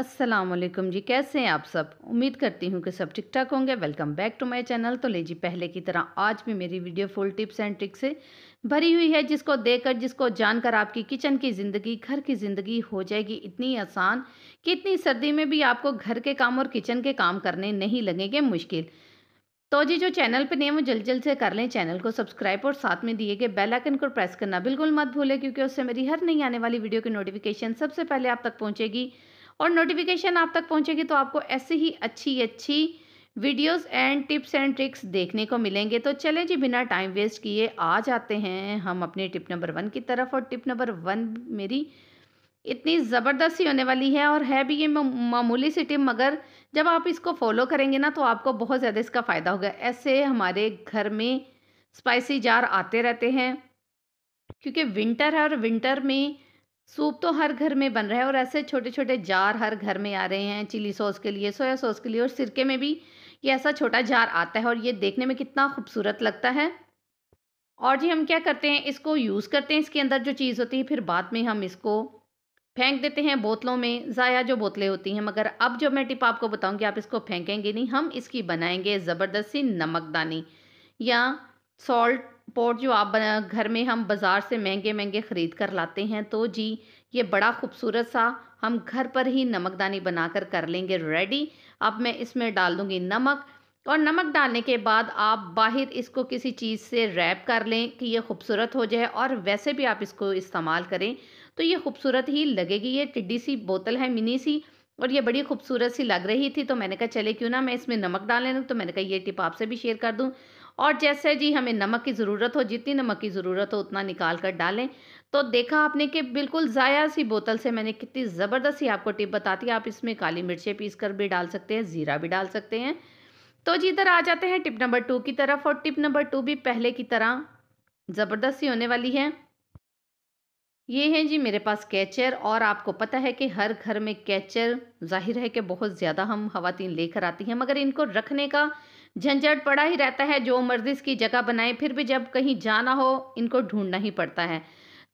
असलम जी कैसे हैं आप सब उम्मीद करती हूँ कि सब ठीक ठाक होंगे welcome back to my channel तो ले जी पहले की तरह आज भी मेरी video full tips and tricks से भरी हुई है जिसको देखकर जिसको जानकर आपकी किचन की ज़िंदगी घर की ज़िंदगी हो जाएगी इतनी आसान कि इतनी सर्दी में भी आपको घर के काम और किचन के काम करने नहीं लगेंगे मुश्किल तो जी जो चैनल पे नहीं है वो जल्द जल्द से कर लें चैनल को सब्सक्राइब और साथ में दिए गए बेल आइकन को प्रेस करना बिल्कुल मत भूलें क्योंकि उससे मेरी हर नई आने वाली वीडियो की नोटिफिकेशन सबसे पहले आप तक पहुँचेगी और नोटिफिकेशन आप तक पहुँचेगी तो आपको ऐसी ही अच्छी अच्छी videos and tips and tricks देखने को मिलेंगे तो चले जी बिना टाइम वेस्ट किए आ जाते हैं हम अपने टिप नंबर वन की तरफ और टिप नंबर वन मेरी इतनी ज़बरदस्त ही होने वाली है और है भी ये मामूली सी टिप मगर जब आप इसको फॉलो करेंगे ना तो आपको बहुत ज़्यादा इसका फ़ायदा होगा ऐसे हमारे घर में स्पाइसी जार आते रहते हैं क्योंकि विंटर है और विंटर में सूप तो हर घर में बन रहा है और ऐसे छोटे छोटे जार हर घर में आ रहे हैं चिली सॉस के लिए सोया सॉस के लिए और सिरके में भी ये ऐसा छोटा जार आता है और ये देखने में कितना खूबसूरत लगता है और जी हम क्या करते हैं इसको यूज़ करते हैं इसके अंदर जो चीज़ होती है फिर बाद में हम इसको फेंक देते हैं बोतलों में ज़ाया जो बोतलें होती हैं मगर अब जो मैं टिप आपको बताऊँगी आप इसको फेंकेंगे नहीं हम इसकी बनाएंगे ज़बरदस्ती नमकदानी या सॉल्ट पॉट जो आप घर में हम बाज़ार से महंगे महंगे ख़रीद कर लाते हैं तो जी ये बड़ा खूबसूरत सा हम घर पर ही नमकदानी बनाकर कर लेंगे रेडी अब मैं इसमें डाल दूँगी नमक और नमक डालने के बाद आप बाहर इसको किसी चीज़ से रैप कर लें कि ये खूबसूरत हो जाए और वैसे भी आप इसको इस्तेमाल करें तो ये खूबसूरत ही लगेगी ये टिड्डी सी बोतल है मिनी सी और ये बड़ी खूबसूरत सी लग रही थी तो मैंने कहा चले क्यों ना मैं इसमें नमक डाल लेना तो मैंने कहा ये टिप आपसे भी शेयर कर दूँ और जैसे जी हमें नमक की ज़रूरत हो जितनी नमक की ज़रूरत हो उतना निकाल कर डालें तो देखा आपने कि बिल्कुल ज़ाया सी बोतल से मैंने कितनी ज़बरदस्त ही आपको टिप बताती है आप इसमें काली मिर्चें पीस कर भी डाल सकते हैं ज़ीरा भी डाल सकते हैं तो जी इधर आ जाते हैं टिप नंबर टू की तरफ और टिप नंबर टू भी पहले की तरह ज़बरदस्त ही होने वाली है ये हैं जी मेरे पास कैचर और आपको पता है कि हर घर में कैचर जाहिर है कि बहुत ज़्यादा हम खातन लेकर आती हैं मगर इनको रखने का झंझट पड़ा ही रहता है जो मर्जी की जगह बनाए फिर भी जब कहीं जाना हो इनको ढूंढना ही पड़ता है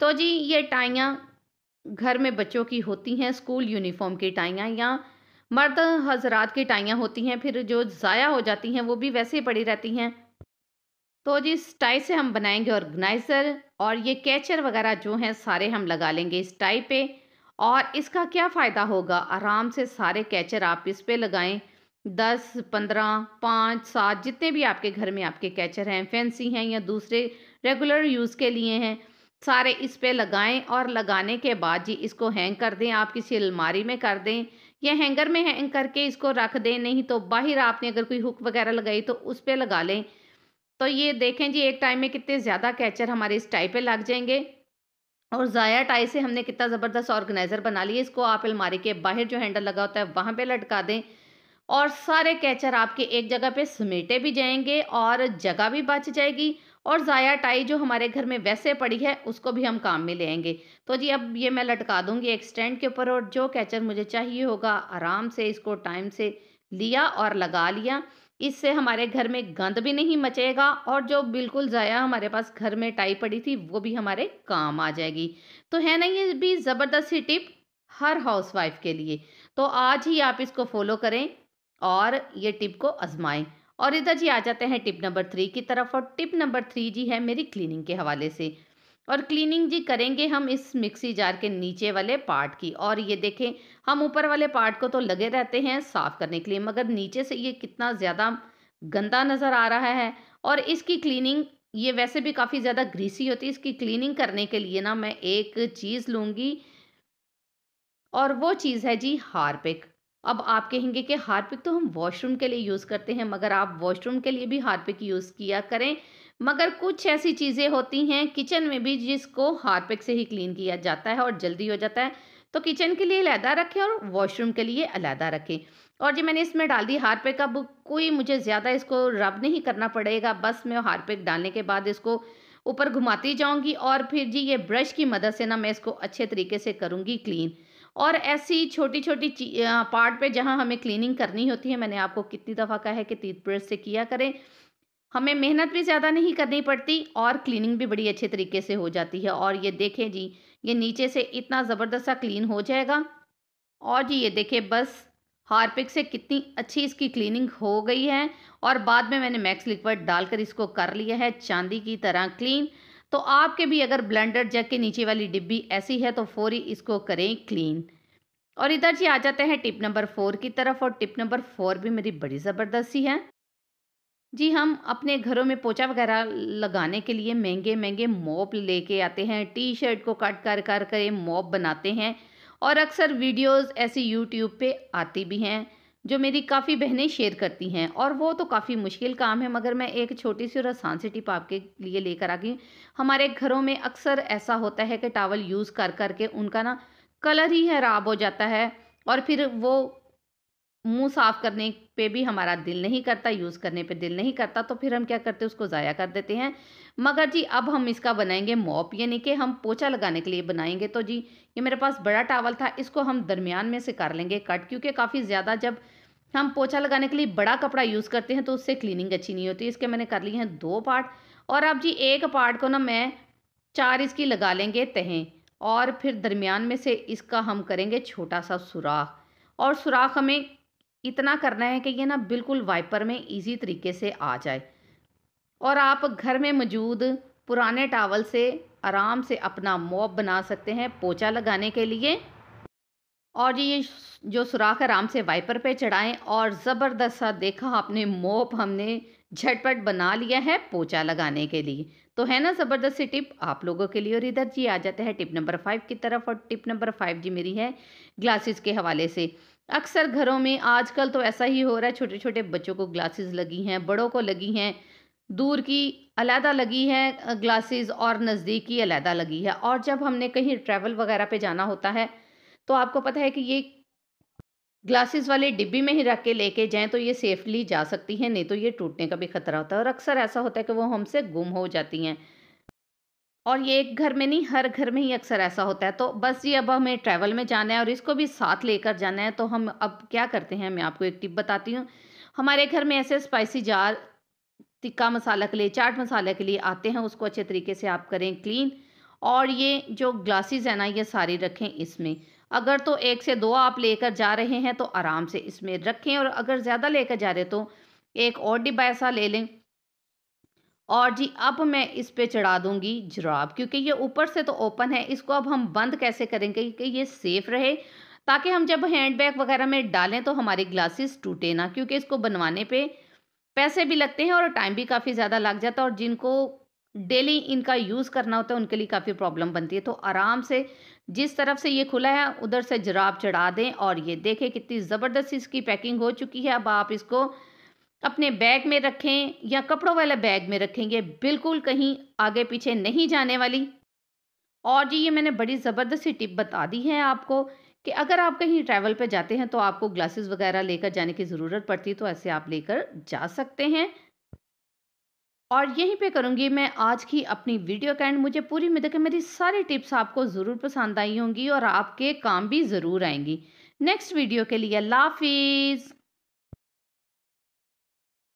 तो जी ये टाइयाँ घर में बच्चों की होती हैं स्कूल यूनिफॉर्म की टाइयाँ या मर्द हजरात की टाइयाँ होती हैं फिर जो ज़ाया हो जाती हैं वो भी वैसे ही पड़ी रहती हैं तो जी इस टाई से हम बनाएंगे ऑर्गेनाइज़र और ये कैचर वगैरह जो हैं सारे हम लगा लेंगे इस टाई पे और इसका क्या फ़ायदा होगा आराम से सारे कैचर आप इस पर लगाएँ दस पंद्रह पाँच सात जितने भी आपके घर में आपके कैचर हैं फैंसी हैं या दूसरे रेगुलर यूज़ के लिए हैं सारे इस पे लगाएं और लगाने के बाद जी इसको हैंग कर दें आप किसी अलमारी में कर दें या हैंगर में हैंग करके इसको रख दें नहीं तो बाहर आपने अगर कोई हुक वगैरह लगाई तो उस पर लगा लें तो ये देखें जी एक टाइम में कितने ज़्यादा कैचर हमारे इस टाई पर लग जाएंगे और ज़ाया टाई से हमने कितना ज़बरदस्त ऑर्गेनाइज़र बना लिया इसको आप अलमारी के बाहर जो हैंडल लगा होता है वहाँ पर लटका दें और सारे कैचर आपके एक जगह पे समेटे भी जाएंगे और जगह भी बच जाएगी और ज़ाया टाई जो हमारे घर में वैसे पड़ी है उसको भी हम काम में लेंगे तो जी अब ये मैं लटका दूंगी एक स्टैंड के ऊपर और जो कैचर मुझे चाहिए होगा आराम से इसको टाइम से लिया और लगा लिया इससे हमारे घर में गंद भी नहीं मचेगा और जो बिल्कुल ज़ाया हमारे पास घर में टाई पड़ी थी वो भी हमारे काम आ जाएगी तो है ना ये भी ज़बरदस्त ही टिप हर हाउसवाइफ के लिए तो आज ही आप इसको फॉलो करें और ये टिप को आजमाएं और इधर जी आ जाते हैं टिप नंबर थ्री की तरफ और टिप नंबर थ्री जी है मेरी क्लीनिंग के हवाले से और क्लीनिंग जी करेंगे हम इस मिक्सी जार के नीचे वाले पार्ट की और ये देखें हम ऊपर वाले पार्ट को तो लगे रहते हैं साफ़ करने के लिए मगर नीचे से ये कितना ज़्यादा गंदा नज़र आ रहा है और इसकी क्लीनिंग ये वैसे भी काफ़ी ज़्यादा ग्रीसी होती है इसकी क्लीनिंग करने के लिए ना मैं एक चीज़ लूँगी और वो चीज़ है जी हारपिक अब आप कहेंगे कि हार्पिक तो हम वॉशरूम के लिए यूज़ करते हैं मगर आप वॉशरूम के लिए भी हार्पिक यूज़ किया करें मगर कुछ ऐसी चीज़ें होती हैं किचन में भी जिसको हार्पिक से ही क्लीन किया जाता है और जल्दी हो जाता है तो किचन के लिए अलहदा रखें और वॉशरूम के लिए अलहदा रखें और जी मैंने इसमें डाल दी हार्पिक अब कोई मुझे ज़्यादा इसको रब नहीं करना पड़ेगा बस मैं हार्पिक डालने के बाद इसको ऊपर घुमाती जाऊंगी और फिर जी ये ब्रश की मदद से ना मैं इसको अच्छे तरीके से करूँगी क्लीन और ऐसी छोटी छोटी पार्ट पे जहाँ हमें क्लीनिंग करनी होती है मैंने आपको कितनी दफ़ा कहा है कि ब्रश से किया करें हमें मेहनत भी ज़्यादा नहीं करनी पड़ती और क्लीनिंग भी बड़ी अच्छे तरीके से हो जाती है और ये देखें जी ये नीचे से इतना ज़बरदस्त सा क्लीन हो जाएगा और जी ये देखें बस हारपिक से कितनी अच्छी इसकी क्लीनिंग हो गई है और बाद में मैंने मैक्स लिक्विड डालकर इसको कर लिया है चांदी की तरह क्लीन तो आपके भी अगर ब्लेंडर जग के नीचे वाली डिब्बी ऐसी है तो फौरी इसको करें क्लीन और इधर जी आ जाते हैं टिप नंबर फोर की तरफ और टिप नंबर फोर भी मेरी बड़ी ज़बरदस्ती है जी हम अपने घरों में पोचा वगैरह लगाने के लिए महंगे महंगे मॉप लेके आते हैं टी शर्ट को काट कर कर कर मॉप बनाते हैं और अक्सर वीडियोस ऐसी यूट्यूब पे आती भी हैं जो मेरी काफ़ी बहनें शेयर करती हैं और वो तो काफ़ी मुश्किल काम है मगर मैं एक छोटी सी और आसान सी टिप आपके लिए लेकर आ गई हमारे घरों में अक्सर ऐसा होता है कि टावल यूज़ कर कर के उनका ना कलर ही खराब हो जाता है और फिर वो मुंह साफ करने पे भी हमारा दिल नहीं करता यूज़ करने पे दिल नहीं करता तो फिर हम क्या करते हैं उसको ज़ाया कर देते हैं मगर जी अब हम इसका बनाएंगे मॉप यानी कि हम पोछा लगाने के लिए बनाएंगे तो जी ये मेरे पास बड़ा टावल था इसको हम दरमियान में से कर लेंगे कट क्योंकि काफ़ी ज़्यादा जब हम पोछा लगाने के लिए बड़ा कपड़ा यूज़ करते हैं तो उससे क्लीनिंग अच्छी नहीं होती इसके मैंने कर लिए हैं दो पार्ट और अब जी एक पार्ट को ना मैं चार इसकी लगा लेंगे तहें और फिर दरमियान में से इसका हम करेंगे छोटा सा सुराख और सुराख हमें इतना करना है कि ये ना बिल्कुल वाइपर में इजी तरीके से आ जाए और आप घर में मौजूद पुराने टावल से आराम से अपना मोब बना सकते हैं पोचा लगाने के लिए और ये जो सुराख आराम से वाइपर पे चढ़ाएं और ज़बरदस्त सा देखा आपने मोब हमने झटपट बना लिया है पोचा लगाने के लिए तो है ना ज़बरदस्ती टिप आप लोगों के लिए और इधर जी आ जाते हैं टिप नंबर फाइव की तरफ और टिप नंबर फाइव जी मेरी है ग्लासेस के हवाले से अक्सर घरों में आजकल तो ऐसा ही हो रहा है छोटे छोटे बच्चों को ग्लासेस लगी हैं बड़ों को लगी हैं दूर की अलहदा लगी है ग्लासेस और नज़दीक की अलहदा लगी है और जब हमने कहीं ट्रैवल वगैरह पे जाना होता है तो आपको पता है कि ये ग्लासेस वाले डिब्बी में ही रख के लेके जाएं तो ये सेफली जा सकती हैं नहीं तो ये टूटने का भी खतरा होता है और अक्सर ऐसा होता है कि वो हमसे गुम हो जाती हैं और ये एक घर में नहीं हर घर में ही अक्सर ऐसा होता है तो बस ये अब हमें ट्रैवल में जाना है और इसको भी साथ लेकर जाना है तो हम अब क्या करते हैं मैं आपको एक टिप बताती हूँ हमारे घर में ऐसे स्पाइसी जार टिक्का मसाला के लिए चाट मसाला के लिए आते हैं उसको अच्छे तरीके से आप करें क्लीन और ये जो ग्लासेस हैं ना ये सारी रखें इसमें अगर तो एक से दो आप लेकर जा रहे हैं तो आराम से इसमें रखें और अगर ज़्यादा लेकर जा रहे तो एक और ऐसा ले लें और जी अब मैं इस पे चढ़ा दूंगी जराब क्योंकि ये ऊपर से तो ओपन है इसको अब हम बंद कैसे करेंगे कि ये सेफ़ रहे ताकि हम जब हैंड बैग वगैरह में डालें तो हमारे ग्लासेस टूटे ना क्योंकि इसको बनवाने पे पैसे भी लगते हैं और टाइम भी काफ़ी ज़्यादा लग जाता है और जिनको डेली इनका यूज़ करना होता है उनके लिए काफ़ी प्रॉब्लम बनती है तो आराम से जिस तरफ से ये खुला है उधर से जराब चढ़ा दें और ये देखें कितनी ज़बरदस्त इसकी पैकिंग हो चुकी है अब आप इसको अपने बैग में रखें या कपड़ों वाले बैग में रखेंगे बिल्कुल कहीं आगे पीछे नहीं जाने वाली और जी ये मैंने बड़ी ज़बरदस्त सी टिप बता दी है आपको कि अगर आप कहीं ट्रैवल पे जाते हैं तो आपको ग्लासेस वगैरह लेकर जाने की ज़रूरत पड़ती है तो ऐसे आप लेकर जा सकते हैं और यहीं पे करूँगी मैं आज की अपनी वीडियो का एंड मुझे पूरी उम्मीद है कि मेरी सारी टिप्स आपको ज़रूर पसंद आई होंगी और आपके काम भी ज़रूर आएंगी नेक्स्ट वीडियो के लिए लाफिज़